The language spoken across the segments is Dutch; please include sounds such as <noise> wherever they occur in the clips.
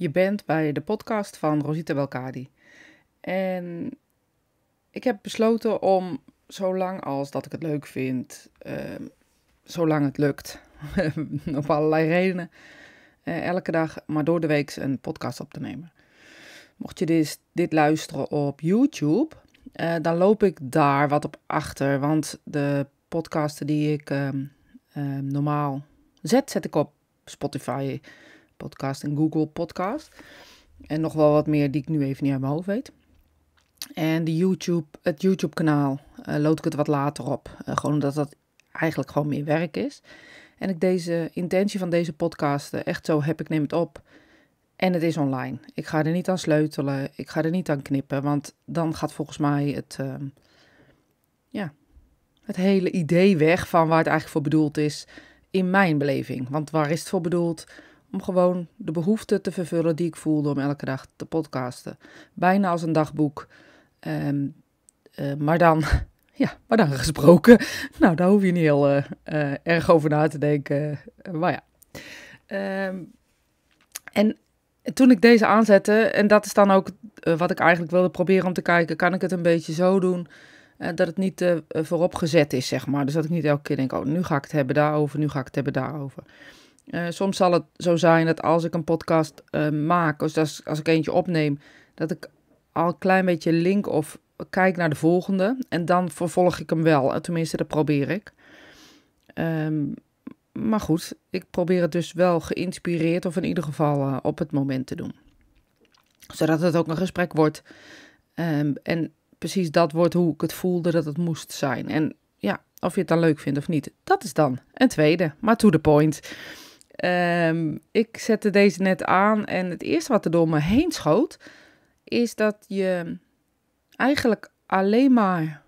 Je bent bij de podcast van Rosita Belkadi. En ik heb besloten om, zolang als dat ik het leuk vind, uh, zolang het lukt, <laughs> op allerlei redenen, eh, elke dag, maar door de week, een podcast op te nemen. Mocht je dit, dus dit luisteren op YouTube, eh, dan loop ik daar wat op achter. Want de podcasten die ik ehm, ehm, normaal zet, zet ik op Spotify, Podcast en Google Podcast. En nog wel wat meer die ik nu even niet uit mijn hoofd weet. En de YouTube, het YouTube-kanaal uh, lood ik het wat later op. Eh, gewoon omdat dat eigenlijk gewoon meer werk is. En ik deze intentie van deze podcast eh, echt zo heb, ik neem het op. En het is online. Ik ga er niet aan sleutelen. Ik ga er niet aan knippen. Want dan gaat volgens mij het, ehm, ja, het hele idee weg van waar het eigenlijk voor bedoeld is. In mijn beleving. Want waar is het voor bedoeld? om gewoon de behoefte te vervullen die ik voelde om elke dag te podcasten. Bijna als een dagboek. Ehm, eh, maar dan, <laughs> ja, maar dan gesproken. <laughs> Nou, daar hoef je niet heel eh, eh, erg over na te denken. maar ja. Ehm, en toen ik deze aanzette, en dat is dan ook wat ik eigenlijk wilde proberen om te kijken, kan ik het een beetje zo doen dat het niet voorop gezet is, zeg maar. Dus dat ik niet elke keer denk, oh, nu ga ik het hebben daarover, nu ga ik het hebben daarover. Eh, soms zal het zo zijn dat als ik een podcast eh, maak, dus als, ik eentje opneem, dat ik al een klein beetje link of kijk naar de volgende. En dan vervolg ik hem wel. Tenminste, dat probeer ik. Ehm, maar goed, ik probeer het dus wel geïnspireerd of in ieder geval eh, op het moment te doen. Zodat het ook een gesprek wordt. Ehm, en precies dat wordt hoe ik het voelde dat het moest zijn. En ja, of je het dan leuk vindt of niet, dat is dan een tweede. Maar to the point. Ehm, ik zette deze net aan en het eerste wat er door me heen schoot, is dat je eigenlijk alleen maar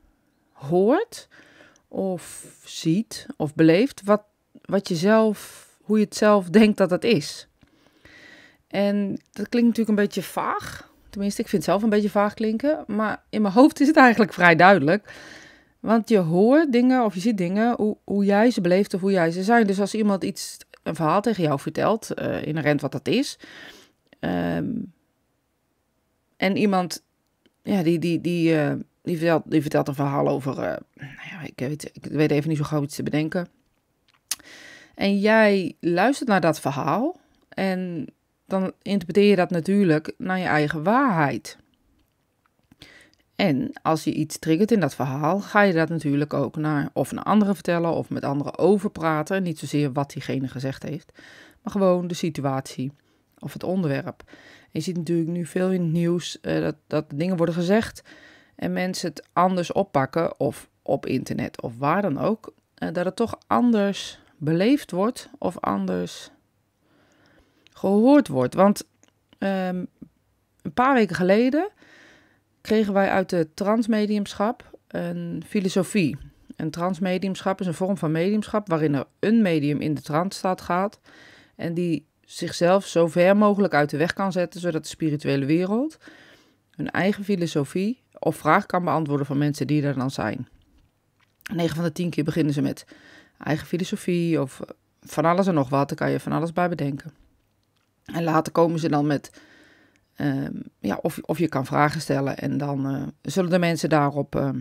hoort of ziet of beleeft wat, wat je zelf, hoe je het zelf denkt dat het is. En dat klinkt natuurlijk een beetje vaag. Tenminste, ik vind het zelf een beetje vaag klinken. Maar in mijn hoofd is het eigenlijk vrij duidelijk. Want je hoort dingen of je ziet dingen hoe, hoe jij ze beleeft of hoe jij ze zijn. Dus als iemand iets een verhaal tegen jou vertelt, uh, eh, inherent wat dat is. Ehm, en iemand ja, die, die, die, eh, die, vertelt, die vertelt een verhaal over. Eh, nou ja, ik, weet, ik weet even niet zo goed iets te bedenken. En jij luistert naar dat verhaal en dan interpreteer je dat natuurlijk naar je eigen waarheid. En als je iets triggert in dat verhaal, ga je dat natuurlijk ook naar of naar anderen vertellen of met anderen overpraten, Niet zozeer wat diegene gezegd heeft, maar gewoon de situatie of het onderwerp. En je ziet natuurlijk nu veel in het nieuws eh, dat, dat dingen worden gezegd en mensen het anders oppakken of op internet of waar dan ook. Eh, dat het toch anders beleefd wordt of anders gehoord wordt. Want ehm, een paar weken geleden kregen wij uit de transmediumschap een filosofie. Een transmediumschap is een vorm van mediumschap waarin er een medium in de staat gaat en die zichzelf zo ver mogelijk uit de weg kan zetten, zodat de spirituele wereld hun eigen filosofie of vraag kan beantwoorden van mensen die er dan zijn. 9 van de 10 keer beginnen ze met eigen filosofie of van alles en nog wat, daar kan je van alles bij bedenken. En later komen ze dan met Ehm, ja, of, of je kan vragen stellen en dan eh, zullen de mensen daarop ehm,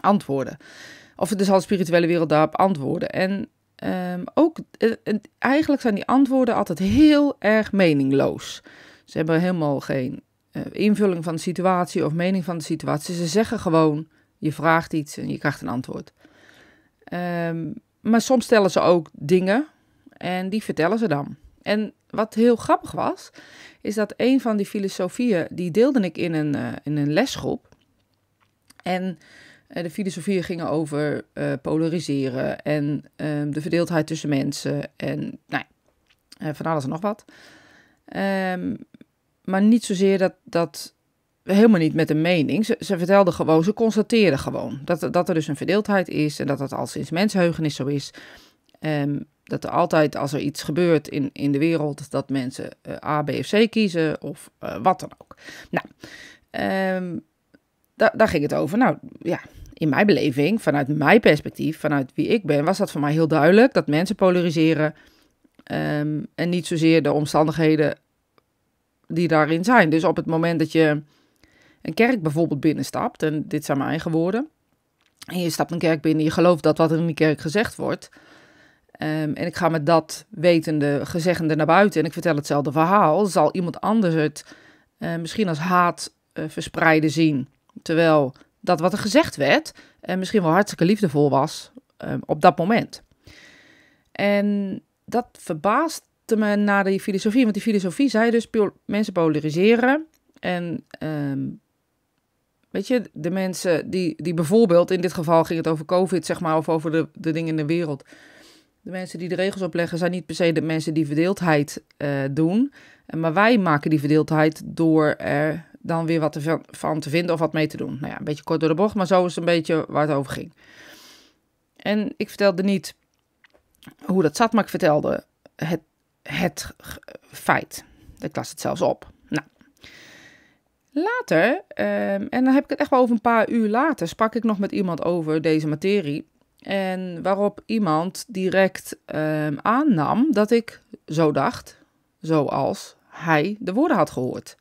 antwoorden. Of dus zal de spirituele wereld daarop antwoorden. En ehm, ook, eh, eigenlijk zijn die antwoorden altijd heel erg meningloos. Ze hebben helemaal geen eh, invulling van de situatie of mening van de situatie. Ze zeggen gewoon, je vraagt iets en je krijgt een antwoord. maar soms stellen ze ook dingen en die vertellen ze dan. En wat heel grappig was, is dat een van die filosofieën, die deelde ik in een, eh, in een lesgroep. En eh, de filosofieën gingen over eh, polariseren en ehm, de verdeeldheid tussen mensen en nou, van alles en nog wat. Ehm, maar niet zozeer dat, dat helemaal niet met een mening. Ze, vertelden gewoon, ze constateerden gewoon dat, dat er dus een verdeeldheid is en dat dat al sinds is zo is. Ehm, dat er altijd als er iets gebeurt in, in de wereld, dat mensen eh, A, B of C kiezen of eh, wat dan ook. Nou, um, daar ging het over. Nou ja, in mijn beleving, vanuit mijn perspectief, vanuit wie ik ben, was dat voor mij heel duidelijk dat mensen polariseren ehm, en niet zozeer de omstandigheden die daarin zijn. Dus op het moment dat je een kerk bijvoorbeeld binnenstapt, en dit zijn mijn eigen woorden, en je stapt een kerk binnen, je gelooft dat wat er in die kerk gezegd wordt, Ehm, en ik ga met dat wetende, gezeggende naar buiten en ik vertel hetzelfde verhaal, zal iemand anders het eh, misschien als haat eh, verspreiden zien. Terwijl dat wat er gezegd werd, uh, misschien wel hartstikke liefdevol was ehm, op dat moment. En dat verbaasde me naar die filosofie, want die filosofie zei dus mensen polariseren en ehm, Weet je, de mensen die, die bijvoorbeeld, in dit geval ging het over COVID, zeg maar, of over de, de dingen in de wereld. De mensen die de regels opleggen zijn niet per se de mensen die verdeeldheid eh, doen. Eh, maar wij maken die verdeeldheid door er dan weer wat van te vinden of wat mee te doen. Nou ja, een beetje kort door de bocht, maar zo is een beetje waar het over ging. En ik vertelde niet hoe dat zat, maar ik vertelde het, het feit. Ik las het zelfs op. Nou, later, ehm, en dan heb ik het echt wel over een paar uur later, sprak ik nog met iemand over deze materie. En waarop iemand direct ehm, aannam dat ik zo dacht, zoals hij de woorden had gehoord.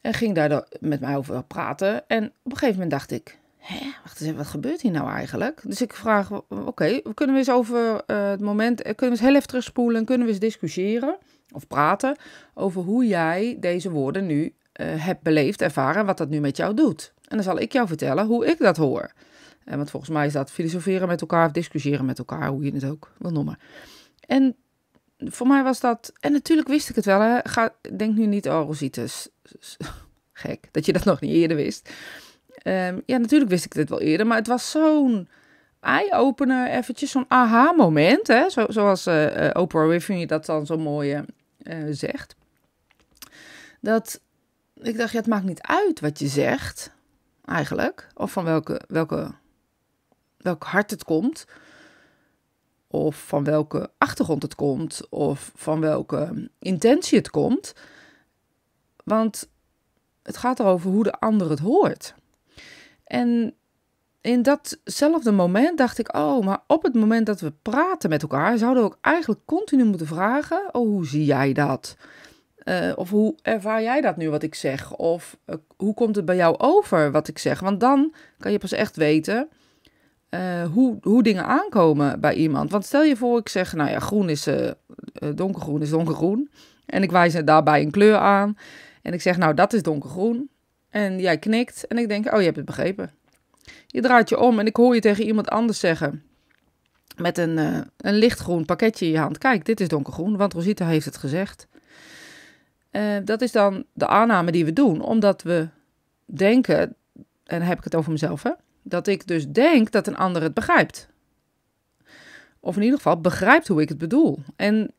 En ging daar met mij over praten. En op een gegeven moment dacht ik: Hé, wacht eens wat gebeurt hier nou eigenlijk? Dus ik vraag: Oké, okay, kunnen we eens over eh, het moment. Eh, kunnen we eens heel even terugspoelen? Kunnen we eens discussiëren of praten over hoe jij deze woorden nu eh, hebt beleefd, ervaren, wat dat nu met jou doet? En dan zal ik jou vertellen hoe ik dat hoor. Eh, want volgens mij is dat filosoferen met elkaar of discussiëren met elkaar, hoe je het ook wil noemen. En voor mij was dat, en natuurlijk wist ik het wel, hè. Ga, denk nu niet, oh Rositus, <laughs> gek, dat je dat nog niet eerder wist. Ehm, ja, natuurlijk wist ik dit wel eerder, maar het was zo'n eye-opener, eventjes zo'n aha-moment, hè. Zo, zoals uh, Oprah Winfrey dat dan zo mooi zegt. Dat ik dacht, ja, het maakt niet uit wat je zegt, eigenlijk, of van welke, welke welk hart het komt, of van welke achtergrond het komt, of van welke intentie het komt. Want het gaat erover hoe de ander het hoort. En in datzelfde moment dacht ik, oh, maar op het moment dat we praten met elkaar, zouden we ook eigenlijk continu moeten vragen: Oh, hoe zie jij dat? Eh, of hoe ervaar jij dat nu wat ik zeg? Of eh, hoe komt het bij jou over wat ik zeg? Want dan kan je pas echt weten eh, hoe, hoe dingen aankomen bij iemand. Want stel je voor, ik zeg, nou ja, groen is eh, eh, donkergroen is donkergroen. En ik wijs daarbij een kleur aan. En ik zeg, nou, dat is donkergroen. En jij knikt en ik denk, oh, je hebt het begrepen. Je draait je om en ik hoor je tegen iemand anders zeggen, met een, een lichtgroen pakketje in je hand, kijk, dit is donkergroen, want Rosita heeft het gezegd. dat is dan de aanname die we doen, omdat we denken, en dan heb ik het over mezelf, hè? dat ik dus denk dat een ander het begrijpt. Of in ieder geval begrijpt hoe ik het bedoel. En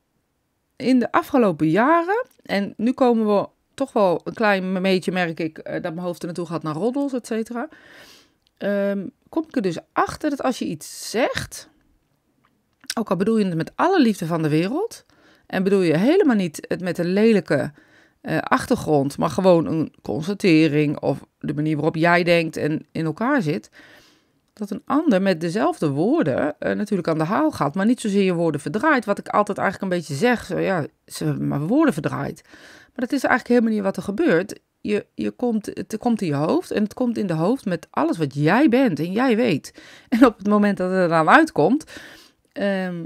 in de afgelopen jaren, en nu komen we toch wel een klein beetje, merk ik, eh, dat mijn hoofd er naartoe gaat naar roddels, et cetera. Ehm, kom ik er dus achter dat als je iets zegt, ook al bedoel je het met alle liefde van de wereld, en bedoel je helemaal niet het met een lelijke eh, achtergrond, maar gewoon een constatering of de manier waarop jij denkt en in elkaar zit, dat een ander met dezelfde woorden eh, natuurlijk aan de haal gaat, maar niet zozeer je woorden verdraait. Wat ik altijd eigenlijk een beetje zeg, zo, ja, ze maar woorden verdraait. Maar dat is eigenlijk helemaal niet wat er gebeurt. Je, je komt, het komt in je hoofd en het komt in de hoofd met alles wat jij bent en jij weet. <laughs> En op het moment dat het er dan uitkomt, ehm,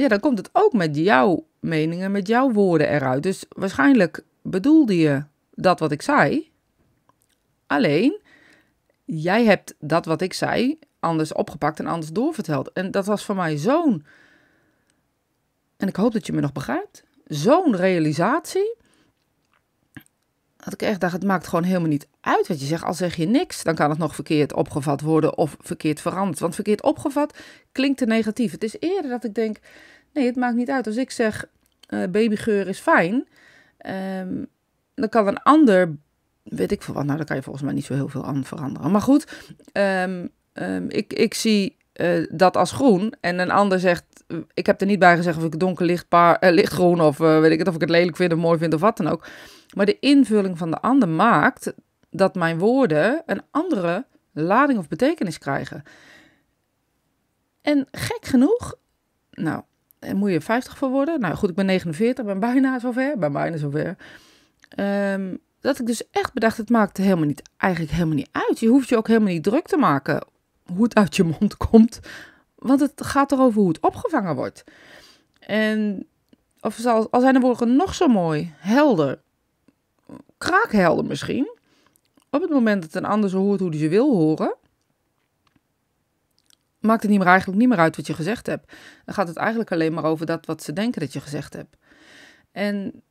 ja, dan komt het ook met jouw meningen, met jouw woorden eruit. Dus waarschijnlijk bedoelde je dat wat ik zei. Alleen, jij hebt dat wat ik zei anders opgepakt en anders doorverteld. En dat was voor mij zo'n. En ik hoop dat je me nog begrijpt. Zo'n realisatie dat ik echt dacht het maakt gewoon helemaal niet uit wat je zegt. Al zeg je niks, dan kan het nog verkeerd opgevat worden of verkeerd veranderd. Want verkeerd opgevat klinkt te negatief. Het is eerder dat ik denk, nee, het maakt niet uit. Als ik zeg, eh, babygeur is fijn, ehm, dan kan een ander, weet ik veel wat, nou, dan kan je volgens mij niet zo heel veel aan veranderen. Maar goed, ehm, ehm, ik, ik zie eh, dat als groen. En een ander zegt, ik heb er niet bij gezegd of ik het donker licht, eh, lichtgroen of eh, weet ik het, of ik het lelijk vind of mooi vind of wat dan ook. Maar de invulling van de ander maakt dat mijn woorden een andere lading of betekenis krijgen. En gek genoeg, nou, en moet je 50 voor worden. Nou goed, ik ben 49, ben bijna zover, ben bijna zover. Um, dat ik dus echt bedacht, het maakt helemaal niet, eigenlijk helemaal niet uit. Je hoeft je ook helemaal niet druk te maken hoe het uit je mond <laughs> komt. Want het gaat erover hoe het opgevangen wordt. En of ze al zijn de woorden nog zo mooi, helder, kraakhelder misschien. Op het moment dat een ander ze hoort hoe hij ze wil horen, maakt het niet meer, eigenlijk niet meer uit wat je gezegd hebt. Dan gaat het eigenlijk alleen maar over dat wat ze denken dat je gezegd hebt. En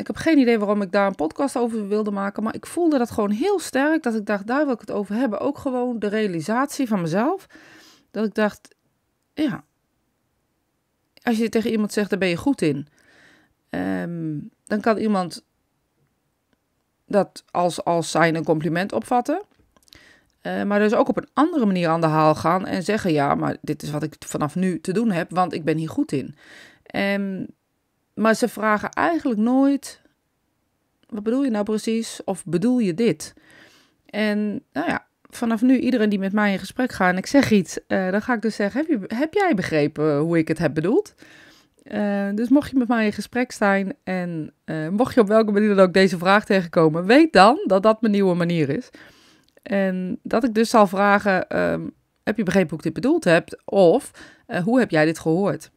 ik heb geen idee waarom ik daar een podcast over wilde maken, maar ik voelde dat gewoon heel sterk dat ik dacht, daar wil ik het over hebben. Ook gewoon de realisatie van mezelf. Dat ik dacht, ja, als je tegen iemand zegt, daar ben je goed in, ehm, dan kan iemand dat als, als zijn een compliment opvatten. Eh, maar dus ook op een andere manier aan de haal gaan en zeggen: ja, maar dit is wat ik vanaf nu te doen heb, want ik ben hier goed in. En ehm, maar ze vragen eigenlijk nooit: wat bedoel je nou precies? Of bedoel je dit? En nou ja, vanaf nu, iedereen die met mij in gesprek gaat en ik zeg iets, eh, dan ga ik dus zeggen: heb, je, heb jij begrepen hoe ik het heb bedoeld? Eh, dus mocht je met mij in gesprek zijn en eh, mocht je op welke manier dan ook deze vraag tegenkomen, weet dan dat dat mijn nieuwe manier is. En dat ik dus zal vragen: ehm, heb je begrepen hoe ik dit bedoeld heb? Of hoe heb jij dit gehoord?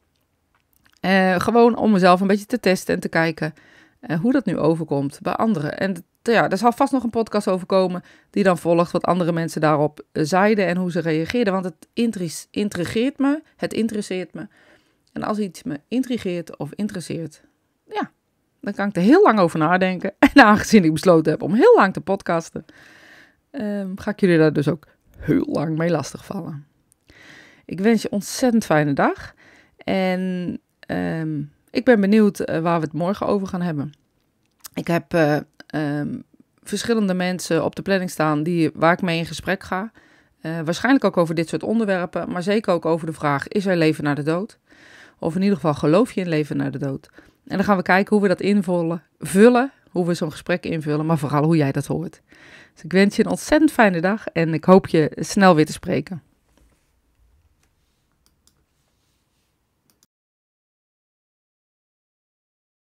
Eh, gewoon om mezelf een beetje te testen en te kijken eh, hoe dat nu overkomt bij anderen. En ja, er zal vast nog een podcast over komen die dan volgt wat andere mensen daarop eh, zeiden en hoe ze reageerden. Want het intrigeert me, het interesseert me. En als iets me intrigeert of interesseert, ja, dan kan ik er heel lang over nadenken. <laughs> En aangezien ik besloten heb om heel lang te podcasten, ehm, ga ik jullie daar dus ook heel lang mee lastigvallen. Ik wens je ontzettend fijne dag. En Um, ik ben benieuwd eh, waar we het morgen over gaan hebben. Ik heb eh, ehm, verschillende mensen op de planning staan die, waar ik mee in gesprek ga. Eh, waarschijnlijk ook over dit soort onderwerpen, maar zeker ook over de vraag: is er leven na de dood? Of in ieder geval geloof je in leven na de dood? En dan gaan we kijken hoe we dat invullen, vullen, hoe we zo'n gesprek invullen, maar vooral hoe jij dat hoort. Dus ik wens je een ontzettend fijne dag en ik hoop je snel weer te spreken.